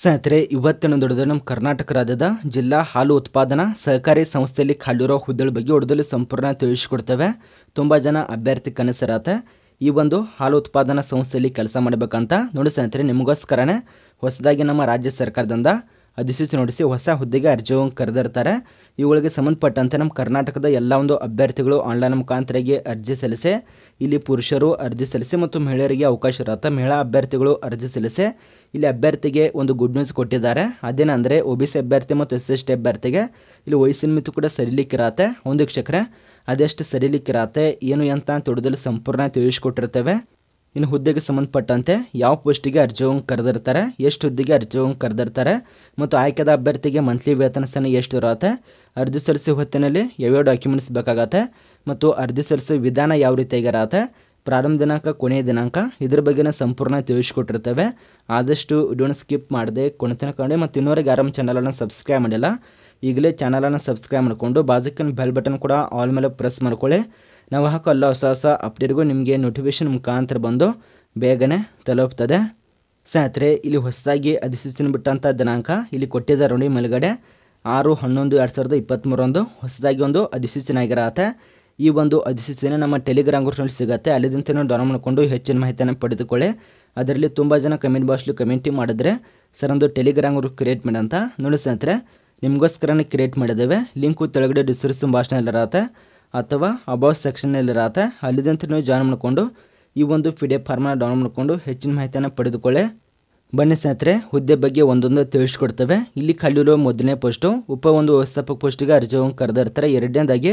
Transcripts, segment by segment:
ಸ್ನೇಹಿತರೆ ಇವತ್ತಿನ ದೊಡ್ಡದು ನಮ್ಮ ಕರ್ನಾಟಕ ರಾಜ್ಯದ ಜಿಲ್ಲಾ ಹಾಲು ಉತ್ಪಾದನಾ ಸಹಕಾರಿ ಸಂಸ್ಥೆಯಲ್ಲಿ ಖಾಲಿರೋ ಹುದ್ದೆಗಳ ಬಗ್ಗೆ ಹೊಡೆದಲ್ಲಿ ಸಂಪೂರ್ಣ ತಿಳಿಸಿಕೊಡ್ತೇವೆ ತುಂಬ ಜನ ಅಭ್ಯರ್ಥಿ ಕನಸಿರತ್ತೆ ಈ ಒಂದು ಹಾಲು ಉತ್ಪಾದನಾ ಸಂಸ್ಥೆಯಲ್ಲಿ ಕೆಲಸ ಮಾಡಬೇಕಂತ ನೋಡಿ ಸ್ನೇಹಿತರೆ ನಿಮಗೋಸ್ಕರನೇ ಹೊಸದಾಗಿ ನಮ್ಮ ರಾಜ್ಯ ಸರ್ಕಾರದಿಂದ ಅಧಿಸೂಚನೆ ನೋಡಿಸಿ ಹೊಸ ಹುದ್ದೆಗೆ ಅರ್ಜಿಯನ್ನು ಕರೆದಿರ್ತಾರೆ ಇವುಗಳಿಗೆ ಸಂಬಂಧಪಟ್ಟಂತೆ ನಮ್ಮ ಕರ್ನಾಟಕದ ಎಲ್ಲ ಒಂದು ಅಭ್ಯರ್ಥಿಗಳು ಆನ್ಲೈನ್ ಮುಖಾಂತರಗೆ ಅರ್ಜಿ ಸಲ್ಲಿಸಿ ಇಲ್ಲಿ ಪುರುಷರು ಅರ್ಜಿ ಸಲ್ಲಿಸಿ ಮತ್ತು ಮಹಿಳೆಯರಿಗೆ ಅವಕಾಶ ಇರುತ್ತೆ ಮಹಿಳಾ ಅಭ್ಯರ್ಥಿಗಳು ಅರ್ಜಿ ಸಲ್ಲಿಸಿ ಇಲ್ಲಿ ಅಭ್ಯರ್ಥಿಗೆ ಒಂದು ಗುಡ್ ನ್ಯೂಸ್ ಕೊಟ್ಟಿದ್ದಾರೆ ಅದೇನಂದರೆ ಒ ಬಿ ಸಿ ಅಭ್ಯರ್ಥಿ ಮತ್ತು ಎಸ್ ಎಸ್ ಟಿ ಅಭ್ಯರ್ಥಿಗೆ ಇಲ್ಲಿ ವಯಸ್ಸಿನ ಮಿತಿ ಕೂಡ ಸರಿಲಿಕ್ಕಿರತ್ತೆ ಒಂದು ವೀಕ್ಷಕರೇ ಅದೆಷ್ಟು ಸರಿಲಿಕ್ಕಿರತ್ತೆ ಏನು ಅಂತ ತಿಳಿದಲು ಸಂಪೂರ್ಣ ತಿಳಿಸ್ಕೊಟ್ಟಿರ್ತೇವೆ ಇನ್ನು ಹುದ್ದೆಗೆ ಸಂಬಂಧಪಟ್ಟಂತೆ ಯಾವ ಪೋಸ್ಟಿಗೆ ಹೋಗಿ ಕರೆದಿರ್ತಾರೆ ಎಷ್ಟು ಹುದ್ದೆಗೆ ಹೋಗಿ ಕರೆದಿರ್ತಾರೆ ಮತ್ತು ಆಯ್ಕೆದ ಅಭ್ಯರ್ಥಿಗೆ ಮಂತ್ಲಿ ವೇತನ ಸಹ ಎಷ್ಟು ಇರುತ್ತೆ ಅರ್ಜಿ ಸಲ್ಲಿಸುವ ಹೊತ್ತಿನಲ್ಲಿ ಯಾವ್ಯಾವ ಡಾಕ್ಯುಮೆಂಟ್ಸ್ ಬೇಕಾಗತ್ತೆ ಮತ್ತು ಅರ್ಜಿ ಸಲ್ಲಿಸುವ ವಿಧಾನ ಯಾವ ರೀತಿಯಾಗಿರತ್ತೆ ಪ್ರಾರಂಭ ದಿನಾಂಕ ಕೊನೆಯ ದಿನಾಂಕ ಇದ್ರ ಬಗ್ಗೆನ ಸಂಪೂರ್ಣ ತಿಳಿಸ್ಕೊಟ್ಟಿರ್ತೇವೆ ಆದಷ್ಟು ಡೋಂಟ್ ಸ್ಕಿಪ್ ಮಾಡಿದೆ ಕೊನೆ ಮತ್ತು ಇನ್ನೂವರೆಗೆ ಆರಾಮ್ ಚಾನಲನ್ನು ಸಬ್ಸ್ಕ್ರೈಬ್ ಮಾಡಿಲ್ಲ ಈಗಲೇ ಚಾನಲನ್ನು ಸಬ್ಸ್ಕ್ರೈಬ್ ಮಾಡಿಕೊಂಡು ಬಾಜುಕಿನ ಬೆಲ್ ಬಟನ್ ಕೂಡ ಆಲ್ ಮೇಲೆ ಪ್ರೆಸ್ ಮಾಡ್ಕೊಳ್ಳಿ ನಾವು ಹಾಕೋಲ್ಲ ಹೊಸ ಹೊಸ ಅಪ್ಡೇಟ್ಗೂ ನಿಮಗೆ ನೋಟಿಫಿಕೇಶನ್ ಮುಖಾಂತರ ಬಂದು ಬೇಗನೆ ತಲುಪ್ತದೆ ಸ್ನೇಹಿತರೆ ಇಲ್ಲಿ ಹೊಸದಾಗಿ ಅಧಿಸೂಚನೆ ಬಿಟ್ಟಂಥ ದಿನಾಂಕ ಇಲ್ಲಿ ಕೊಟ್ಟಿದ್ದ ನೋಡಿ ಮೇಲ್ಗಡೆ ಆರು ಹನ್ನೊಂದು ಎರಡು ಸಾವಿರದ ಇಪ್ಪತ್ತ್ಮೂರೊಂದು ಹೊಸದಾಗಿ ಒಂದು ಅಧಿಸೂಚನೆ ಆಗಿರತ್ತೆ ಈ ಒಂದು ಅಧಿಸೂಚನೆ ನಮ್ಮ ಟೆಲಿಗ್ರಾಮ್ ಗ್ರೂಪ್ನಲ್ಲಿ ಸಿಗುತ್ತೆ ಅಲ್ಲಿದಂತೆ ನಾವು ಡೌನ್ ಮಾಡಿಕೊಂಡು ಹೆಚ್ಚಿನ ಮಾಹಿತಿಯನ್ನು ಪಡೆದುಕೊಳ್ಳಿ ಅದರಲ್ಲಿ ತುಂಬ ಜನ ಕಮೆಂಟ್ ಬಾಕ್ಸ್ಲಿ ಕಮೆಂಟಿ ಮಾಡಿದ್ರೆ ಸರ್ ಒಂದು ಟೆಲಿಗ್ರಾಮ್ ಗ್ರೂಪ್ ಕ್ರಿಯೇಟ್ ಮಾಡಂತ ನೋಡಿ ಸ್ನೇಹಿತರೆ ನಿಮಗೋಸ್ಕರನೇ ಕ್ರಿಯೇಟ್ ಮಾಡಿದ್ದೇವೆ ಲಿಂಕು ತೆಳಗಡೆ ಡಿಸ್ಕ್ರಿಪ್ಷನ್ ಭಾಷಣ ಇರತ್ತೆ ಅಥವಾ ಸೆಕ್ಷನ್ನಲ್ಲಿ ಸೆಕ್ಷನ್ನಲ್ಲಿರತ್ತೆ ಅಲ್ಲಿದಂತೆ ನೀವು ಜಾಯ್ನ್ ಮಾಡಿಕೊಂಡು ಈ ಒಂದು ಪಿ ಡಿ ಎಫ್ ಫಾರ್ಮನ್ನು ಡೌನ್ ಮಾಡಿಕೊಂಡು ಹೆಚ್ಚಿನ ಮಾಹಿತಿಯನ್ನು ಪಡೆದುಕೊಳ್ಳಿ ಬನ್ನಿ ಸ್ನೇಹಿತರೆ ಹುದ್ದೆ ಬಗ್ಗೆ ಒಂದೊಂದು ತಿಳಿಸ್ಕೊಡ್ತೇವೆ ಇಲ್ಲಿ ಕಲ್ಲಿರುವ ಮೊದಲನೇ ಪೋಸ್ಟು ಉಪ ಒಂದು ವ್ಯವಸ್ಥಾಪಕ ಪೋಸ್ಟಿಗೆ ಅರ್ಜಿಯನ್ನು ಕರೆದಿರ್ತಾರೆ ಎರಡನೇದಾಗಿ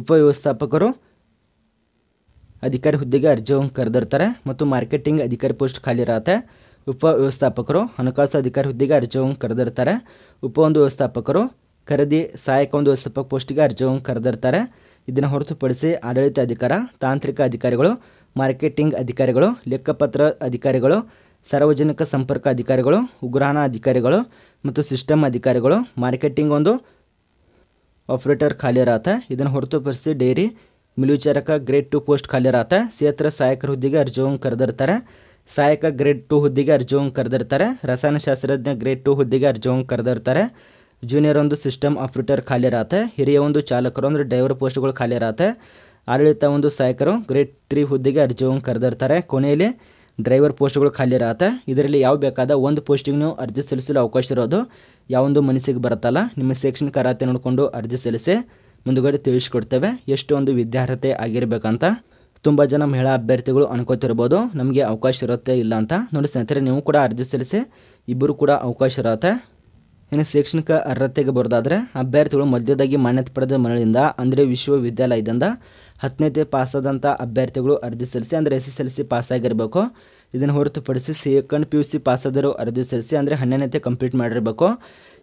ಉಪ ವ್ಯವಸ್ಥಾಪಕರು ಅಧಿಕಾರಿ ಹುದ್ದೆಗೆ ಅರ್ಜಿಯನ್ನು ಕರೆದಿರ್ತಾರೆ ಮತ್ತು ಮಾರ್ಕೆಟಿಂಗ್ ಅಧಿಕಾರಿ ಪೋಸ್ಟ್ ಖಾಲಿ ಇರತ್ತೆ ಉಪ ವ್ಯವಸ್ಥಾಪಕರು ಹಣಕಾಸು ಅಧಿಕಾರಿ ಹುದ್ದೆಗೆ ಅರ್ಜಿಯನ್ನು ಕರೆದಿರ್ತಾರೆ ಉಪ ಒಂದು ವ್ಯವಸ್ಥಾಪಕರು ಖರೀದಿ ಸಹಾಯಕ ಒಂದು ವ್ಯವಸ್ಥಾಪಕ ಪೋಸ್ಟಿಗೆ ಅರ್ಜಿಯನ್ನು ಕರೆದಿರ್ತಾರೆ ಇದನ್ನು ಹೊರತುಪಡಿಸಿ ಆಡಳಿತ ಅಧಿಕಾರ ತಾಂತ್ರಿಕ ಅಧಿಕಾರಿಗಳು ಮಾರ್ಕೆಟಿಂಗ್ ಅಧಿಕಾರಿಗಳು ಲೆಕ್ಕಪತ್ರ ಅಧಿಕಾರಿಗಳು ಸಾರ್ವಜನಿಕ ಸಂಪರ್ಕ ಅಧಿಕಾರಿಗಳು ಉಗ್ರಹಣ ಅಧಿಕಾರಿಗಳು ಮತ್ತು ಸಿಸ್ಟಮ್ ಅಧಿಕಾರಿಗಳು ಮಾರ್ಕೆಟಿಂಗ್ ಒಂದು ಆಪರೇಟರ್ ಖಾಲಿ ಇದನ್ನು ಹೊರತುಪಡಿಸಿ ಡೈರಿ ಮಿಲುಚಾರಕ ಗ್ರೇಡ್ ಟು ಪೋಸ್ಟ್ ಖಾಲಿ ರಾತ ಸೇತ್ರ ಸಹಾಯಕರ ಹುದ್ದೆಗೆ ಹೋಗಿ ಕರೆದಿರ್ತಾರೆ ಸಹಾಯಕ ಗ್ರೇಡ್ ಟು ಹುದ್ದೆಗೆ ಹೋಗಿ ಕರೆದಿರ್ತಾರೆ ರಸಾಯನಶಾಸ್ತ್ರಜ್ಞ ಗ್ರೇಡ್ ಟು ಹುದ್ದೆಗೆ ಅರ್ಜಿಯನ್ನು ಕರೆದಿರ್ತಾರೆ ಜೂನಿಯರ್ ಒಂದು ಸಿಸ್ಟಮ್ ಆಪ್ರೇಟರ್ ಖಾಲಿ ಇರತ್ತೆ ಹಿರಿಯ ಒಂದು ಚಾಲಕರು ಅಂದರೆ ಡ್ರೈವರ್ ಪೋಸ್ಟ್ಗಳು ಖಾಲಿ ಇರತ್ತೆ ಆಡಳಿತ ಒಂದು ಸಹಾಯಕರು ಗ್ರೇಡ್ ತ್ರೀ ಹುದ್ದೆಗೆ ಅರ್ಜಿಯನ್ನು ಕರೆದಿರ್ತಾರೆ ಕೊನೆಯಲ್ಲಿ ಡ್ರೈವರ್ ಪೋಸ್ಟ್ಗಳು ಖಾಲಿ ಇರತ್ತೆ ಇದರಲ್ಲಿ ಯಾವ ಬೇಕಾದ ಒಂದು ಪೋಸ್ಟಿಂಗ್ ಅರ್ಜಿ ಸಲ್ಲಿಸಲು ಅವಕಾಶ ಇರೋದು ಯಾವೊಂದು ಮನಸ್ಸಿಗೆ ಬರುತ್ತಲ್ಲ ನಿಮ್ಮ ಶೈಕ್ಷಣಿಕ ಕರಾತೆ ನೋಡಿಕೊಂಡು ಅರ್ಜಿ ಸಲ್ಲಿಸಿ ಮುಂದುಗಡೆ ತಿಳಿಸ್ಕೊಡ್ತೇವೆ ಎಷ್ಟು ಒಂದು ವಿದ್ಯಾರ್ಹತೆ ಆಗಿರಬೇಕಂತ ತುಂಬ ಜನ ಮಹಿಳಾ ಅಭ್ಯರ್ಥಿಗಳು ಅನ್ಕೋತಿರ್ಬೋದು ನಮಗೆ ಅವಕಾಶ ಇರುತ್ತೆ ಇಲ್ಲ ಅಂತ ನೋಡಿ ಸ್ನೇಹಿತರೆ ನೀವು ಕೂಡ ಅರ್ಜಿ ಸಲ್ಲಿಸಿ ಇಬ್ಬರು ಕೂಡ ಅವಕಾಶ ಇರುತ್ತೆ ಇನ್ನು ಶೈಕ್ಷಣಿಕ ಅರ್ಹತೆಗೆ ಬರೋದಾದರೆ ಅಭ್ಯರ್ಥಿಗಳು ಮಧ್ಯದಾಗಿ ಮಾನ್ಯತೆ ಪಡೆದ ಮನೆಯಿಂದ ಅಂದರೆ ವಿಶ್ವವಿದ್ಯಾಲಯದಿಂದ ಹತ್ತನೇತೆ ಪಾಸಾದಂಥ ಅಭ್ಯರ್ಥಿಗಳು ಅರ್ಜಿ ಸಲ್ಲಿಸಿ ಅಂದರೆ ಎಸ್ ಎಸ್ ಎಲ್ ಸಿ ಪಾಸಾಗಿರಬೇಕು ಇದನ್ನು ಹೊರತುಪಡಿಸಿ ಸೆಕೆಂಡ್ ಪಿ ಯು ಸಿ ಪಾಸಾದರು ಅರ್ಜಿ ಸಲ್ಲಿಸಿ ಅಂದರೆ ಹನ್ನೊಂದನೇತೆ ಕಂಪ್ಲೀಟ್ ಮಾಡಿರಬೇಕು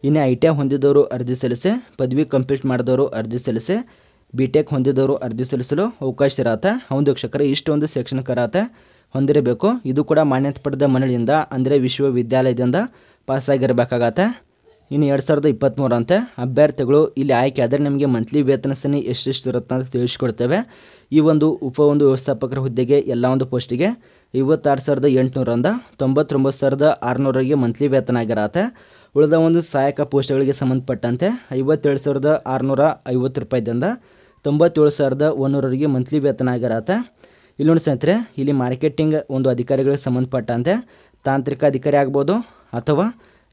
ಇನ್ನು ಐ ಟಿ ಐ ಹೊಂದಿದವರು ಅರ್ಜಿ ಸಲ್ಲಿಸಿ ಪದವಿ ಕಂಪ್ಲೀಟ್ ಮಾಡಿದವರು ಅರ್ಜಿ ಸಲ್ಲಿಸಿ ಬಿ ಟೆಕ್ ಹೊಂದಿದವರು ಅರ್ಜಿ ಸಲ್ಲಿಸಲು ಅವಕಾಶ ಇರತ್ತೆ ಒಂದು ವೀಕ್ಷಕರು ಇಷ್ಟೊಂದು ಶೈಕ್ಷಣಿಕ ಅರ್ಹತೆ ಹೊಂದಿರಬೇಕು ಇದು ಕೂಡ ಮಾನ್ಯತೆ ಪಡೆದ ಮನಳಿಯಿಂದ ಅಂದರೆ ವಿಶ್ವವಿದ್ಯಾಲಯದಿಂದ ಪಾಸಾಗಿರಬೇಕಾಗತ್ತೆ ಇನ್ನು ಎರಡು ಸಾವಿರದ ಇಪ್ಪತ್ತ್ಮೂರಂತೆ ಅಭ್ಯರ್ಥಿಗಳು ಇಲ್ಲಿ ಆಯ್ಕೆ ಆದರೆ ನಿಮಗೆ ಮಂತ್ಲಿ ವೇತನ ಸನಿ ಎಷ್ಟೆಷ್ಟು ಇರುತ್ತೆ ಅಂತ ತಿಳಿಸ್ಕೊಡ್ತೇವೆ ಈ ಒಂದು ಉಪ ಒಂದು ವ್ಯವಸ್ಥಾಪಕರ ಹುದ್ದೆಗೆ ಎಲ್ಲ ಒಂದು ಪೋಸ್ಟಿಗೆ ಐವತ್ತಾರು ಸಾವಿರದ ಎಂಟುನೂರಿಂದ ತೊಂಬತ್ತೊಂಬತ್ತು ಸಾವಿರದ ಆರುನೂರಿಗೆ ಮಂತ್ಲಿ ವೇತನ ಆಗಿರತ್ತೆ ಉಳಿದ ಒಂದು ಸಹಾಯಕ ಪೋಸ್ಟ್ಗಳಿಗೆ ಸಂಬಂಧಪಟ್ಟಂತೆ ಐವತ್ತೇಳು ಸಾವಿರದ ಆರುನೂರ ಐವತ್ತು ರೂಪಾಯಿದಿಂದ ತೊಂಬತ್ತೇಳು ಸಾವಿರದ ಒಂದೂರವರೆಗೆ ಮಂತ್ಲಿ ವೇತನ ಆಗಿರತ್ತೆ ಇಲ್ಲಿ ನೋಡಿ ಸ್ನೇಹಿತರೆ ಇಲ್ಲಿ ಮಾರ್ಕೆಟಿಂಗ್ ಒಂದು ಅಧಿಕಾರಿಗಳಿಗೆ ಸಂಬಂಧಪಟ್ಟಂತೆ ತಾಂತ್ರಿಕ ಅಧಿಕಾರಿ ಆಗ್ಬೋದು ಅಥವಾ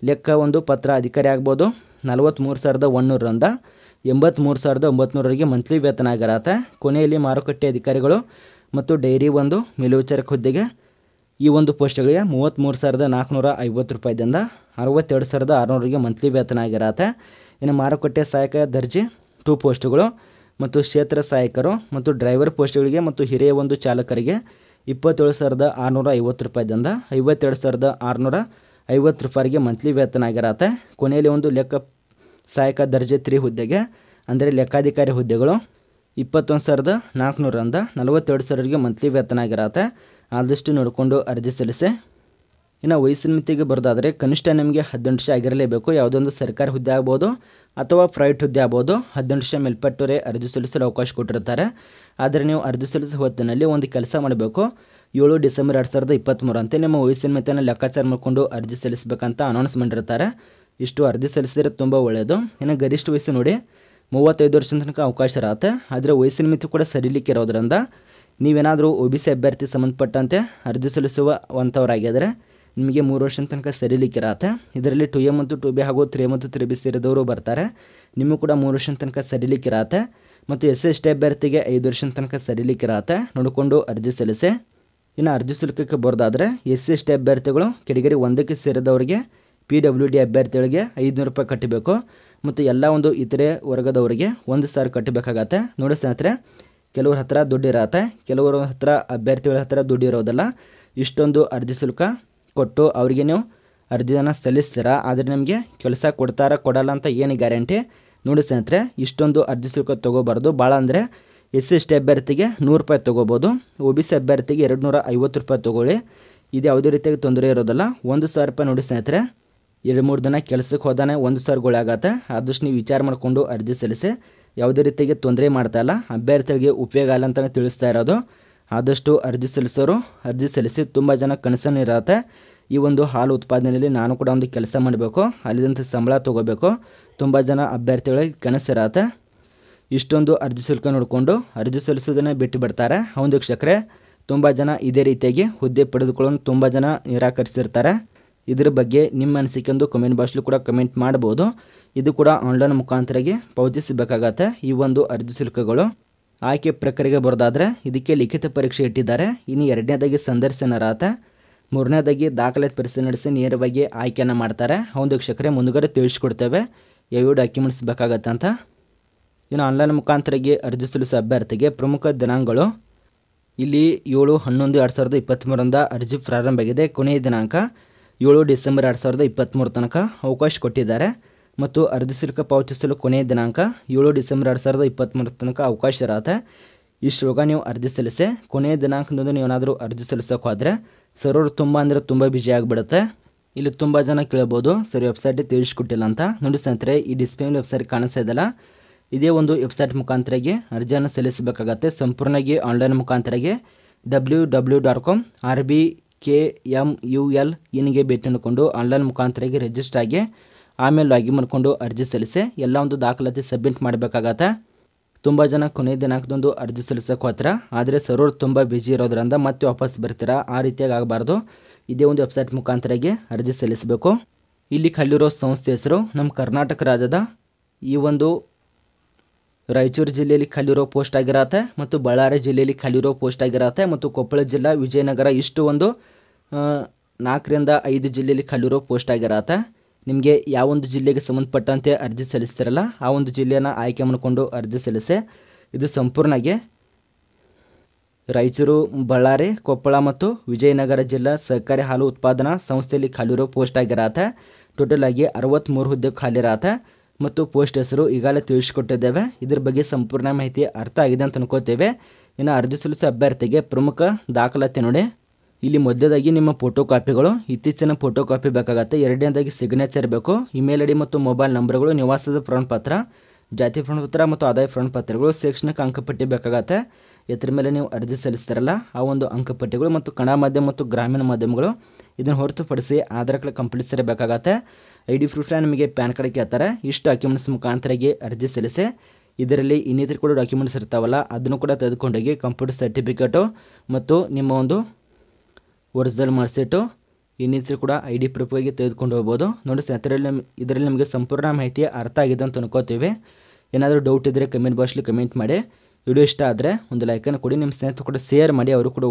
ಲೆಕ್ಕ ಒಂದು ಪತ್ರ ಅಧಿಕಾರಿ ಆಗ್ಬೋದು ನಲವತ್ತ್ಮೂರು ಸಾವಿರದ ಒನ್ನೂರರಿಂದ ಎಂಬತ್ತ್ಮೂರು ಸಾವಿರದ ಒಂಬತ್ನೂರವರೆಗೆ ಮಂತ್ಲಿ ವೇತನ ಆಗಿರತ್ತೆ ಕೊನೆಯಲ್ಲಿ ಮಾರುಕಟ್ಟೆ ಅಧಿಕಾರಿಗಳು ಮತ್ತು ಡೈರಿ ಒಂದು ಮೇಲ್ವಿಚಾರಕ ಹುದ್ದೆಗೆ ಈ ಒಂದು ಪೋಸ್ಟ್ಗಳಿಗೆ ಮೂವತ್ತ್ಮೂರು ಸಾವಿರದ ನಾಲ್ಕುನೂರ ಐವತ್ತು ರೂಪಾಯಿದಿಂದ ಅರವತ್ತೆರಡು ಸಾವಿರದ ಆರುನೂರಿಗೆ ಮಂತ್ಲಿ ವೇತನ ಆಗಿರತ್ತೆ ಇನ್ನು ಮಾರುಕಟ್ಟೆ ಸಹಾಯಕ ದರ್ಜೆ ಟೂ ಪೋಸ್ಟ್ಗಳು ಮತ್ತು ಕ್ಷೇತ್ರ ಸಹಾಯಕರು ಮತ್ತು ಡ್ರೈವರ್ ಪೋಸ್ಟ್ಗಳಿಗೆ ಮತ್ತು ಹಿರಿಯ ಒಂದು ಚಾಲಕರಿಗೆ ಇಪ್ಪತ್ತೇಳು ಸಾವಿರದ ಆರುನೂರ ಐವತ್ತು ರೂಪಾಯಿದಿಂದ ಐವತ್ತೆರಡು ಸಾವಿರದ ಆರುನೂರ ಐವತ್ತು ರೂಪಾಯಿಗೆ ಮಂತ್ಲಿ ವೇತನ ಆಗಿರತ್ತೆ ಕೊನೆಯಲ್ಲಿ ಒಂದು ಲೆಕ್ಕ ಸಹಾಯಕ ದರ್ಜೆ ತ್ರೀ ಹುದ್ದೆಗೆ ಅಂದರೆ ಲೆಕ್ಕಾಧಿಕಾರಿ ಹುದ್ದೆಗಳು ಇಪ್ಪತ್ತೊಂದು ಸಾವಿರದ ನಾಲ್ಕುನೂರರಿಂದ ನಲವತ್ತೆರಡು ಸಾವಿರರಿಗೆ ಮಂತ್ಲಿ ವೇತನ ಆಗಿರತ್ತೆ ಆದಷ್ಟು ನೋಡಿಕೊಂಡು ಅರ್ಜಿ ಸಲ್ಲಿಸಿ ಇನ್ನು ವಯಸ್ಸಿನ ಮಿತಿಗೆ ಬರೋದಾದರೆ ಕನಿಷ್ಠ ನಿಮಗೆ ಹದಿನೆಂಟು ವರ್ಷ ಆಗಿರಲೇಬೇಕು ಯಾವುದೊಂದು ಸರ್ಕಾರಿ ಹುದ್ದೆ ಆಗ್ಬೋದು ಅಥವಾ ಪ್ರೈವೇಟ್ ಹುದ್ದೆ ಆಗ್ಬೋದು ಹದಿನೆಂಟು ವರ್ಷ ಮೇಲ್ಪಟ್ಟವರೇ ಅರ್ಜಿ ಸಲ್ಲಿಸಲು ಅವಕಾಶ ಕೊಟ್ಟಿರ್ತಾರೆ ಆದರೆ ನೀವು ಅರ್ಜಿ ಸಲ್ಲಿಸುವ ಹೊತ್ತಿನಲ್ಲಿ ಒಂದು ಕೆಲಸ ಮಾಡಬೇಕು ಏಳು ಡಿಸೆಂಬರ್ ಎರಡು ಸಾವಿರದ ಇಪ್ಪತ್ತ್ಮೂರು ಅಂತ ನಿಮ್ಮ ವಯಸ್ಸಿನ ಮಿತಿಯನ್ನು ಲೆಕ್ಕಾಚಾರ ಮಾಡಿಕೊಂಡು ಅರ್ಜಿ ಸಲ್ಲಿಸಬೇಕಂತ ಅನೌನ್ಸ್ ಮಾಡಿರ್ತಾರೆ ಇಷ್ಟು ಅರ್ಜಿ ಸಲ್ಲಿಸಿದರೆ ತುಂಬ ಒಳ್ಳೆಯದು ಇನ್ನು ಗರಿಷ್ಠ ವಯಸ್ಸು ನೋಡಿ ಮೂವತ್ತೈದು ವರ್ಷದ ತನಕ ಅವಕಾಶ ಇರುತ್ತೆ ಆದರೆ ವಯಸ್ಸಿನ ಮಿತಿ ಕೂಡ ಸರಿಲಿಕ್ಕೆ ಇರೋದ್ರಿಂದ ನೀವೇನಾದರೂ ಒ ಬಿ ಸಿ ಅಭ್ಯರ್ಥಿ ಸಂಬಂಧಪಟ್ಟಂತೆ ಅರ್ಜಿ ಸಲ್ಲಿಸುವ ಅಂಥವರಾಗಿದ್ದರೆ ನಿಮಗೆ ಮೂರು ವರ್ಷದ ತನಕ ಸರಿಲಿಕ್ಕೆ ಇರುತ್ತೆ ಇದರಲ್ಲಿ ಟು ಎ ಮತ್ತು ಟು ಬಿ ಹಾಗೂ ತ್ರೀ ಮತ್ತು ತ್ರೀ ಬಿ ಸೇರಿದವರು ಬರ್ತಾರೆ ನಿಮಗೂ ಕೂಡ ಮೂರು ವರ್ಷದ ತನಕ ಸರಿಲಿಕ್ಕೆ ಇರುತ್ತೆ ಮತ್ತು ಎಸ್ ಎಸ್ ಟಿ ಅಭ್ಯರ್ಥಿಗೆ ಐದು ವರ್ಷದ ತನಕ ಸರಿಲಿಕ್ಕೆ ಇರುತ್ತೆ ನೋಡಿಕೊಂಡು ಅರ್ಜಿ ಸಲ್ಲಿಸಿ ಇನ್ನು ಅರ್ಜಿ ಶುಲ್ಕಕ್ಕೆ ಬರೋದಾದರೆ ಎಸ್ ಸಿ ಎಸ್ ಟಿ ಅಭ್ಯರ್ಥಿಗಳು ಕೆಡಿಗರಿ ಒಂದಕ್ಕೆ ಸೇರಿದವರಿಗೆ ಪಿ ಡಬ್ಲ್ಯೂ ಡಿ ಅಭ್ಯರ್ಥಿಗಳಿಗೆ ಐದುನೂರು ರೂಪಾಯಿ ಕಟ್ಟಬೇಕು ಮತ್ತು ಎಲ್ಲ ಒಂದು ಇತರೆ ವರ್ಗದವರಿಗೆ ಒಂದು ಸಾವಿರ ಕಟ್ಟಬೇಕಾಗತ್ತೆ ನೋಡಿ ಸ್ನೇಹಿತರೆ ಕೆಲವ್ರ ಹತ್ರ ದುಡ್ಡು ಇರತ್ತೆ ಕೆಲವರ ಹತ್ರ ಅಭ್ಯರ್ಥಿಗಳ ಹತ್ರ ದುಡ್ಡು ಇರೋದಲ್ಲ ಇಷ್ಟೊಂದು ಅರ್ಜಿ ಶುಲ್ಕ ಕೊಟ್ಟು ಅವರಿಗೆ ನೀವು ಅರ್ಜಿಯನ್ನು ಸಲ್ಲಿಸ್ತೀರಾ ಆದರೆ ನಿಮಗೆ ಕೆಲಸ ಕೊಡ್ತಾರ ಕೊಡಲ್ಲ ಅಂತ ಏನು ಗ್ಯಾರಂಟಿ ನೋಡಿ ಸ್ನೇಹಿತರೆ ಇಷ್ಟೊಂದು ಅರ್ಜಿ ಶುಲ್ಕ ತೊಗೋಬಾರ್ದು ಭಾಳ ಅಂದರೆ ಎಸ್ ಸಿ ಎಸ್ ಟಿ ಅಭ್ಯರ್ಥಿಗೆ ನೂರು ರೂಪಾಯಿ ತೊಗೋಬೋದು ಒ ಬಿ ಸಿ ಅಭ್ಯರ್ಥಿಗೆ ಎರಡು ನೂರ ಐವತ್ತು ರೂಪಾಯಿ ತೊಗೊಳ್ಳಿ ಇದು ಯಾವುದೇ ರೀತಿಯಾಗಿ ತೊಂದರೆ ಇರೋದಿಲ್ಲ ಒಂದು ಸಾವಿರ ರೂಪಾಯಿ ನೋಡಿ ಸ್ನೇಹಿತರೆ ಎರಡು ಮೂರು ದಿನ ಕೆಲಸಕ್ಕೆ ಹೋದಾನೆ ಒಂದು ಸಾವಿರಗಳಾಗತ್ತೆ ಆದಷ್ಟು ನೀವು ವಿಚಾರ ಮಾಡಿಕೊಂಡು ಅರ್ಜಿ ಸಲ್ಲಿಸಿ ಯಾವುದೇ ರೀತಿಯಾಗಿ ತೊಂದರೆ ಮಾಡ್ತಾಯಿಲ್ಲ ಅಭ್ಯರ್ಥಿಗಳಿಗೆ ಉಪಯೋಗ ಆಗಲ್ಲ ಅಂತಲೇ ತಿಳಿಸ್ತಾ ಇರೋದು ಆದಷ್ಟು ಅರ್ಜಿ ಸಲ್ಲಿಸೋರು ಅರ್ಜಿ ಸಲ್ಲಿಸಿ ತುಂಬ ಜನ ಕನಸನ್ನು ಇರತ್ತೆ ಈ ಒಂದು ಹಾಲು ಉತ್ಪಾದನೆಯಲ್ಲಿ ನಾನು ಕೂಡ ಒಂದು ಕೆಲಸ ಮಾಡಬೇಕು ಅಲ್ಲಿದಂಥ ಸಂಬಳ ತೊಗೋಬೇಕು ತುಂಬ ಜನ ಅಭ್ಯರ್ಥಿಗಳಿಗೆ ಕನಸಿರತ್ತೆ ಇಷ್ಟೊಂದು ಅರ್ಜಿ ಶುಲ್ಕ ನೋಡಿಕೊಂಡು ಅರ್ಜಿ ಸಲ್ಲಿಸೋದನ್ನೇ ಬಿಟ್ಟು ಬಿಡ್ತಾರೆ ಒಂದು ವೀಕ್ಷಕರೇ ತುಂಬ ಜನ ಇದೇ ರೀತಿಯಾಗಿ ಹುದ್ದೆ ಪಡೆದುಕೊಳ್ಳಲು ತುಂಬ ಜನ ನಿರಾಕರಿಸಿರ್ತಾರೆ ಇದರ ಬಗ್ಗೆ ನಿಮ್ಮ ಅನಿಸಿಕೆ ಒಂದು ಕಮೆಂಟ್ ಬಾಕ್ಸ್ಲು ಕೂಡ ಕಮೆಂಟ್ ಮಾಡ್ಬೋದು ಇದು ಕೂಡ ಆನ್ಲೈನ್ ಮುಖಾಂತರಗೆ ಪಾವತಿಸಬೇಕಾಗತ್ತೆ ಈ ಒಂದು ಅರ್ಜಿ ಶುಲ್ಕಗಳು ಆಯ್ಕೆ ಪ್ರಕ್ರಿಯೆಗೆ ಬರೋದಾದರೆ ಇದಕ್ಕೆ ಲಿಖಿತ ಪರೀಕ್ಷೆ ಇಟ್ಟಿದ್ದಾರೆ ಇನ್ನು ಎರಡನೇದಾಗಿ ಸಂದರ್ಶನರಾತ ಮೂರನೇದಾಗಿ ದಾಖಲೆ ಪರೀಕ್ಷೆ ನಡೆಸಿ ನೇರವಾಗಿ ಆಯ್ಕೆಯನ್ನು ಮಾಡ್ತಾರೆ ಒಂದು ವೀಕ್ಷಕರೇ ಮುಂದುಗಡೆ ತಿಳಿಸ್ಕೊಡ್ತೇವೆ ಯಾವ್ಯಾವ ಡಾಕ್ಯುಮೆಂಟ್ಸ್ ಬೇಕಾಗತ್ತೆ ಅಂತ ಇನ್ನು ಆನ್ಲೈನ್ ಮುಖಾಂತರಗೆ ಅರ್ಜಿ ಸಲ್ಲಿಸುವ ಅಭ್ಯರ್ಥಿಗೆ ಪ್ರಮುಖ ದಿನಾಂಕಗಳು ಇಲ್ಲಿ ಏಳು ಹನ್ನೊಂದು ಎರಡು ಸಾವಿರದ ಇಪ್ಪತ್ತ್ಮೂರರಿಂದ ಅರ್ಜಿ ಪ್ರಾರಂಭ ಆಗಿದೆ ಕೊನೆಯ ದಿನಾಂಕ ಏಳು ಡಿಸೆಂಬರ್ ಎರಡು ಸಾವಿರದ ಇಪ್ಪತ್ತ್ಮೂರು ತನಕ ಅವಕಾಶ ಕೊಟ್ಟಿದ್ದಾರೆ ಮತ್ತು ಅರ್ಜಿ ಶುಲ್ಕ ಪಾವತಿಸಲು ಕೊನೆಯ ದಿನಾಂಕ ಏಳು ಡಿಸೆಂಬರ್ ಎರಡು ಸಾವಿರದ ಇಪ್ಪತ್ತ್ಮೂರು ತನಕ ಅವಕಾಶ ಇರತ್ತೆ ಇಷ್ಟುವಾಗ ನೀವು ಅರ್ಜಿ ಸಲ್ಲಿಸಿ ಕೊನೆಯ ದಿನಾಂಕದಂದು ಏನಾದರೂ ಅರ್ಜಿ ಸಲ್ಲಿಸೋಕೆ ಹೋದರೆ ಸರ್ವರು ತುಂಬ ಅಂದರೆ ತುಂಬ ಬ್ಯುಸಿ ಆಗಿಬಿಡುತ್ತೆ ಇಲ್ಲಿ ತುಂಬ ಜನ ಕೇಳ್ಬೋದು ಸರಿ ವೆಬ್ಸೈಟ್ ತಿಳಿಸ್ಕೊಟ್ಟಿಲ್ಲ ಅಂತ ನೋಡಿ ಸ್ನೇಹಿತರೆ ಈ ಡಿಸ್ಪ್ಲೇ ವೆಬ್ಸೈಟ್ ಕಾಣಿಸ್ತಾ ಇದ್ದಲ್ಲ ಇದೇ ಒಂದು ವೆಬ್ಸೈಟ್ ಮುಖಾಂತರಗೆ ಅರ್ಜಿಯನ್ನು ಸಲ್ಲಿಸಬೇಕಾಗತ್ತೆ ಸಂಪೂರ್ಣವಾಗಿ ಆನ್ಲೈನ್ ಮುಖಾಂತರಾಗಿ W W dot com R B K M U L ಇನ್ಗೆ ಭೇಟಿ ಮಾಡಿಕೊಂಡು ಆನ್ಲೈನ್ ಮುಖಾಂತರಗೆ ರಿಜಿಸ್ಟರ್ ಆಗಿ ಆಮೇಲೆ ಲಾಗಿನ್ ಮಾಡಿಕೊಂಡು ಅರ್ಜಿ ಸಲ್ಲಿಸಿ ಎಲ್ಲ ಒಂದು ದಾಖಲಾತಿ ಸಬ್ಮಿಟ್ ಮಾಡಬೇಕಾಗತ್ತೆ ತುಂಬ ಜನ ಕೊನೆಯ ದಿನಾಂಕದೊಂದು ಅರ್ಜಿ ಸಲ್ಲಿಸೋಕೆ ಹತ್ರ ಆದರೆ ಸರ್ವರ್ ತುಂಬ ಬ್ಯುಸಿ ಇರೋದ್ರಿಂದ ಮತ್ತೆ ವಾಪಸ್ ಬರ್ತೀರಾ ಆ ರೀತಿಯಾಗಿ ಆಗಬಾರ್ದು ಇದೇ ಒಂದು ವೆಬ್ಸೈಟ್ ಮುಖಾಂತರಗೆ ಅರ್ಜಿ ಸಲ್ಲಿಸಬೇಕು ಇಲ್ಲಿ ಕಲ್ಲಿರೋ ಸಂಸ್ಥೆ ಹೆಸರು ನಮ್ಮ ಕರ್ನಾಟಕ ರಾಜ್ಯದ ಈ ಒಂದು ರಾಯಚೂರು ಜಿಲ್ಲೆಯಲ್ಲಿ ಖಾಲಿರೋ ಪೋಸ್ಟ್ ಆಗಿರತ್ತೆ ಮತ್ತು ಬಳ್ಳಾರಿ ಜಿಲ್ಲೆಯಲ್ಲಿ ಖಾಲಿರೋ ಪೋಸ್ಟ್ ಆಗಿರತ್ತೆ ಮತ್ತು ಕೊಪ್ಪಳ ಜಿಲ್ಲಾ ವಿಜಯನಗರ ಇಷ್ಟು ಒಂದು ನಾಲ್ಕರಿಂದ ಐದು ಜಿಲ್ಲೆಯಲ್ಲಿ ಖಾಲಿರೋ ಪೋಸ್ಟ್ ಆಗಿರತ್ತೆ ನಿಮಗೆ ಯಾವೊಂದು ಜಿಲ್ಲೆಗೆ ಸಂಬಂಧಪಟ್ಟಂತೆ ಅರ್ಜಿ ಸಲ್ಲಿಸ್ತಿರಲ್ಲ ಆ ಒಂದು ಜಿಲ್ಲೆಯನ್ನು ಆಯ್ಕೆ ಮಾಡಿಕೊಂಡು ಅರ್ಜಿ ಸಲ್ಲಿಸಿ ಇದು ಸಂಪೂರ್ಣವಾಗಿ ರಾಯಚೂರು ಬಳ್ಳಾರಿ ಕೊಪ್ಪಳ ಮತ್ತು ವಿಜಯನಗರ ಜಿಲ್ಲಾ ಸಹಕಾರಿ ಹಾಲು ಉತ್ಪಾದನಾ ಸಂಸ್ಥೆಯಲ್ಲಿ ಖಾಲಿರೋ ಪೋಸ್ಟ್ ಆಗಿರತ್ತೆ ಟೋಟಲ್ ಆಗಿ ಅರವತ್ತ್ಮೂರು ಹುದ್ದೆ ಖಾಲಿ ಮತ್ತು ಪೋಸ್ಟ್ ಹೆಸರು ಈಗಾಗಲೇ ತಿಳಿಸಿಕೊಟ್ಟಿದ್ದೇವೆ ಇದರ ಬಗ್ಗೆ ಸಂಪೂರ್ಣ ಮಾಹಿತಿ ಅರ್ಥ ಆಗಿದೆ ಅಂತ ಅನ್ಕೋತೇವೆ ಇನ್ನು ಅರ್ಜಿ ಸಲ್ಲಿಸೋ ಅಭ್ಯರ್ಥಿಗೆ ಪ್ರಮುಖ ದಾಖಲಾತಿ ನೋಡಿ ಇಲ್ಲಿ ಮೊದಲೇದಾಗಿ ನಿಮ್ಮ ಫೋಟೋ ಕಾಪಿಗಳು ಇತ್ತೀಚಿನ ಫೋಟೋ ಕಾಪಿ ಬೇಕಾಗತ್ತೆ ಎರಡನೇದಾಗಿ ಸಿಗ್ನೇಚರ್ ಬೇಕು ಇಮೇಲ್ ಐಡಿ ಮತ್ತು ಮೊಬೈಲ್ ನಂಬರ್ಗಳು ನಿವಾಸದ ಪ್ರಮಾಣಪತ್ರ ಜಾತಿ ಪ್ರಮಾಣಪತ್ರ ಮತ್ತು ಆದಾಯ ಪತ್ರಗಳು ಶೈಕ್ಷಣಿಕ ಅಂಕಪಟ್ಟಿ ಬೇಕಾಗತ್ತೆ ಇದರ ಮೇಲೆ ನೀವು ಅರ್ಜಿ ಸಲ್ಲಿಸ್ತಾರಲ್ಲ ಆ ಒಂದು ಅಂಕಪಟ್ಟಿಗಳು ಮತ್ತು ಕನ್ನಡ ಮಾಧ್ಯಮ ಮತ್ತು ಗ್ರಾಮೀಣ ಮಾಧ್ಯಮಗಳು ಇದನ್ನು ಹೊರತುಪಡಿಸಿ ಆಧಾರ್ ಕಾರ್ಡ್ ಕಂಪ್ಲೀಟ್ಸ್ ಬೇಕಾಗತ್ತೆ ಐ ಡಿ ಪ್ರೂಫ್ನ ನಿಮಗೆ ಪ್ಯಾನ್ ಕಾರ್ಡ್ ಕೇಳ್ತಾರೆ ಇಷ್ಟು ಡಾಕ್ಯುಮೆಂಟ್ಸ್ ಮುಖಾಂತರಾಗಿ ಅರ್ಜಿ ಸಲ್ಲಿಸಿ ಇದರಲ್ಲಿ ಇನ್ನಿತರ ಕೂಡ ಡಾಕ್ಯುಮೆಂಟ್ಸ್ ಇರ್ತಾವಲ್ಲ ಅದನ್ನು ಕೂಡ ತೆಗೆದುಕೊಂಡೋಗಿ ಕಂಪ್ಯೂಟರ್ ಸರ್ಟಿಫಿಕೇಟು ಮತ್ತು ನಿಮ್ಮ ಒಂದು ಒರಿಜಿನಲ್ ಮಾಡಿಸಿಟ್ಟು ಇನ್ನಿತರ ಕೂಡ ಐ ಡಿ ಪ್ರೂಫ್ಗಾಗಿ ತೆಗೆದುಕೊಂಡು ಹೋಗ್ಬೋದು ನೋಡಿ ಸ್ನೇಹಿತರಲ್ಲಿ ಇದರಲ್ಲಿ ನಿಮಗೆ ಸಂಪೂರ್ಣ ಮಾಹಿತಿ ಅರ್ಥ ಆಗಿದೆ ಅಂತ ಅನ್ಕೋತೀವಿ ಏನಾದರೂ ಡೌಟ್ ಇದ್ದರೆ ಕಮೆಂಟ್ ಬಾಕ್ಸ್ಲಿ ಕಮೆಂಟ್ ಮಾಡಿ ವಿಡಿಯೋ ಇಷ್ಟ ಆದರೆ ಒಂದು ಲೈಕನ್ನು ಕೊಡಿ ನಿಮ್ಮ ಸ್ನೇಹಿತರು ಕೂಡ ಶೇರ್ ಮಾಡಿ ಅವರು ಕೂಡ